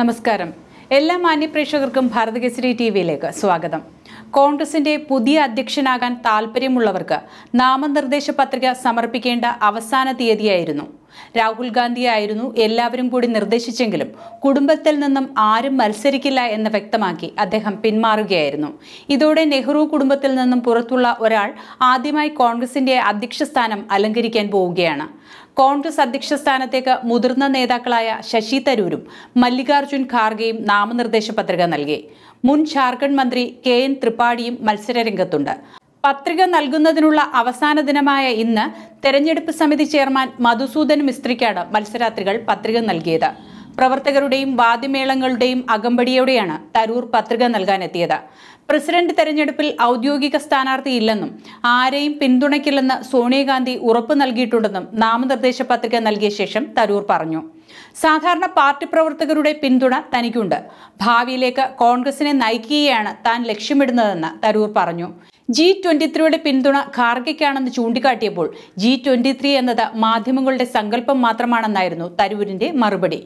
നമസ്കാരം എല്ലാ മാന്യപ്രേക്ഷകർക്കും ഭാരതകേസരി ടി വിയിലേക്ക് സ്വാഗതം കോൺഗ്രസിന്റെ പുതിയ അധ്യക്ഷനാകാൻ താൽപ്പര്യമുള്ളവർക്ക് നാമനിർദ്ദേശ പത്രിക സമർപ്പിക്കേണ്ട അവസാന തീയതിയായിരുന്നു രാഹുൽ ഗാന്ധിയായിരുന്നു എല്ലാവരും കൂടി നിർദ്ദേശിച്ചെങ്കിലും കുടുംബത്തിൽ നിന്നും ആരും മത്സരിക്കില്ല എന്ന് വ്യക്തമാക്കി അദ്ദേഹം പിന്മാറുകയായിരുന്നു ഇതോടെ നെഹ്റു കുടുംബത്തിൽ നിന്നും പുറത്തുള്ള ഒരാൾ ആദ്യമായി കോൺഗ്രസിന്റെ അധ്യക്ഷ സ്ഥാനം അലങ്കരിക്കാൻ പോവുകയാണ് കോൺഗ്രസ് അധ്യക്ഷ സ്ഥാനത്തേക്ക് മുതിർന്ന നേതാക്കളായ ശശി തരൂരും മല്ലികാർജ്ജുൻ ഖാർഗെയും നാമനിർദ്ദേശ പത്രിക നൽകി മുൻ ഝാർഖണ്ഡ് മന്ത്രി കെ എൻ ത്രിപാഠിയും മത്സരരംഗത്തുണ്ട് പത്രിക നൽകുന്നതിനുള്ള അവസാന ദിനമായ ഇന്ന് തെരഞ്ഞെടുപ്പ് സമിതി ചെയർമാൻ മധുസൂദൻ മിസ്ത്രിക്കാണ് മത്സരാത്രികൾ പത്രിക നൽകിയത് പ്രവർത്തകരുടെയും വാദ്യമേളങ്ങളുടെയും അകമ്പടിയോടെയാണ് തരൂർ പത്രിക നൽകാനെത്തിയത് പ്രസിഡന്റ് തെരഞ്ഞെടുപ്പിൽ ഔദ്യോഗിക സ്ഥാനാർത്ഥിയില്ലെന്നും ആരെയും പിന്തുണയ്ക്കില്ലെന്ന് സോണിയാഗാന്ധി ഉറപ്പ് നൽകിയിട്ടുണ്ടെന്നും നാമനിർദ്ദേശ പത്രിക നൽകിയ ശേഷം തരൂർ പറഞ്ഞു സാധാരണ പാർട്ടി പ്രവർത്തകരുടെ പിന്തുണ തനിക്കുണ്ട് ഭാവിയിലേക്ക് കോൺഗ്രസിനെ നയിക്കുകയാണ് താൻ ലക്ഷ്യമിടുന്നതെന്ന് തരൂർ പറഞ്ഞു ജി ട്വന്റി ത്രീയുടെ പിന്തുണ ഖാർഗയ്ക്കാണെന്ന് ചൂണ്ടിക്കാട്ടിയപ്പോൾ ജി ട്വന്റി ത്രീ എന്നത് മാധ്യമങ്ങളുടെ സങ്കല്പം മാത്രമാണെന്നായിരുന്നു തരൂരിന്റെ മറുപടി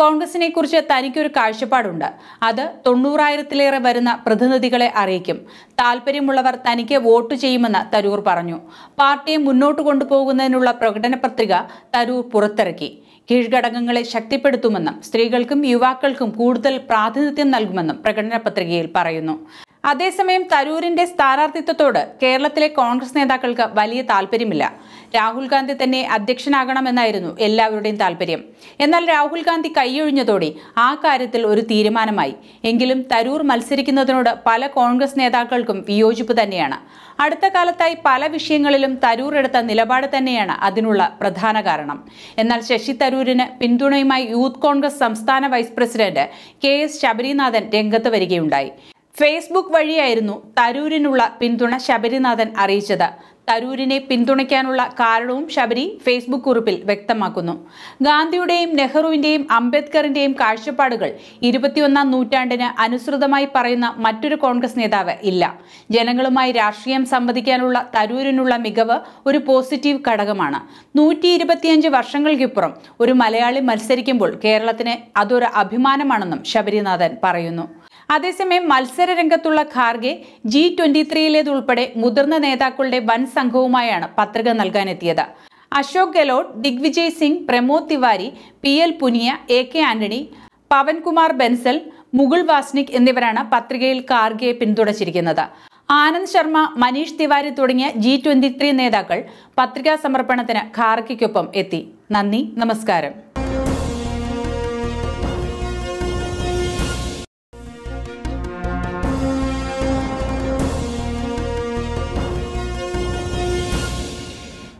കോൺഗ്രസിനെ കുറിച്ച് തനിക്കൊരു കാഴ്ചപ്പാടുണ്ട് അത് തൊണ്ണൂറായിരത്തിലേറെ വരുന്ന പ്രതിനിധികളെ അറിയിക്കും താല്പര്യമുള്ളവർ തനിക്ക് വോട്ട് ചെയ്യുമെന്ന് തരൂർ പറഞ്ഞു പാർട്ടിയെ മുന്നോട്ട് കൊണ്ടുപോകുന്നതിനുള്ള പ്രകടന പത്രിക തരൂർ പുറത്തിറക്കി കീഴ്ഘടകങ്ങളെ ശക്തിപ്പെടുത്തുമെന്നും സ്ത്രീകൾക്കും യുവാക്കൾക്കും കൂടുതൽ പ്രാതിനിധ്യം നൽകുമെന്നും പ്രകടന പത്രികയിൽ പറയുന്നു അതേസമയം തരൂരിന്റെ സ്ഥാനാർത്ഥിത്വത്തോട് കേരളത്തിലെ കോൺഗ്രസ് നേതാക്കൾക്ക് വലിയ താല്പര്യമില്ല രാഹുൽ ഗാന്ധി തന്നെ അധ്യക്ഷനാകണമെന്നായിരുന്നു എല്ലാവരുടെയും താല്പര്യം എന്നാൽ രാഹുൽ ഗാന്ധി കൈയൊഴിഞ്ഞതോടെ ആ കാര്യത്തിൽ ഒരു തീരുമാനമായി എങ്കിലും തരൂർ മത്സരിക്കുന്നതിനോട് പല കോൺഗ്രസ് നേതാക്കൾക്കും വിയോജിപ്പ് തന്നെയാണ് അടുത്ത കാലത്തായി പല വിഷയങ്ങളിലും തരൂർ എടുത്ത നിലപാട് തന്നെയാണ് അതിനുള്ള പ്രധാന കാരണം എന്നാൽ ശശി തരൂരിന് പിന്തുണയുമായി യൂത്ത് കോൺഗ്രസ് സംസ്ഥാന vice president K S Sabarinathan രംഗത്ത് വരികയുണ്ടായി ഫേസ്ബുക്ക് വഴിയായിരുന്നു തരൂരിനുള്ള പിന്തുണ ശബരിനാഥൻ അറിയിച്ചത് തരൂരിനെ പിന്തുണയ്ക്കാനുള്ള കാരണവും ശബരി ഫേസ്ബുക്ക് കുറിപ്പിൽ വ്യക്തമാക്കുന്നു ഗാന്ധിയുടെയും നെഹ്റുവിന്റെയും അംബേദ്കറിന്റെയും കാഴ്ചപ്പാടുകൾ ഇരുപത്തിയൊന്നാം നൂറ്റാണ്ടിന് അനുസൃതമായി പറയുന്ന മറ്റൊരു കോൺഗ്രസ് നേതാവ് ഇല്ല ജനങ്ങളുമായി രാഷ്ട്രീയം സംവദിക്കാനുള്ള തരൂരിനുള്ള മികവ് ഒരു പോസിറ്റീവ് ഘടകമാണ് നൂറ്റി ഇരുപത്തിയഞ്ച് വർഷങ്ങൾക്കിപ്പുറം ഒരു മലയാളി മത്സരിക്കുമ്പോൾ കേരളത്തിന് അതൊരു അഭിമാനമാണെന്നും ശബരിനാഥൻ പറയുന്നു അതേസമയം മത്സര രംഗത്തുള്ള ഖാർഗെ ജി ട്വന്റി ത്രീയിലേതുൾപ്പെടെ മുതിർന്ന നേതാക്കളുടെ വൻ സംഘവുമായാണ് പത്രിക നൽകാനെത്തിയത് Ashok Gehlot Digvijay Singh Pramod Tiwari P L Punia A K Antony Pawan Kumar Bansal Mukul Wasnik എന്നിവരാണ് പത്രികയിൽ കാർഗെ പിന്തുണച്ചിരിക്കുന്നത് ആനന്ദ് ശർമ്മ മനീഷ് തിവാരി തുടങ്ങിയ ജി ട്വന്റി ത്രീ നേതാക്കൾ പത്രികാ സമർപ്പണത്തിന് ഖാർഗയ്ക്കൊപ്പം എത്തി നന്ദി നമസ്കാരം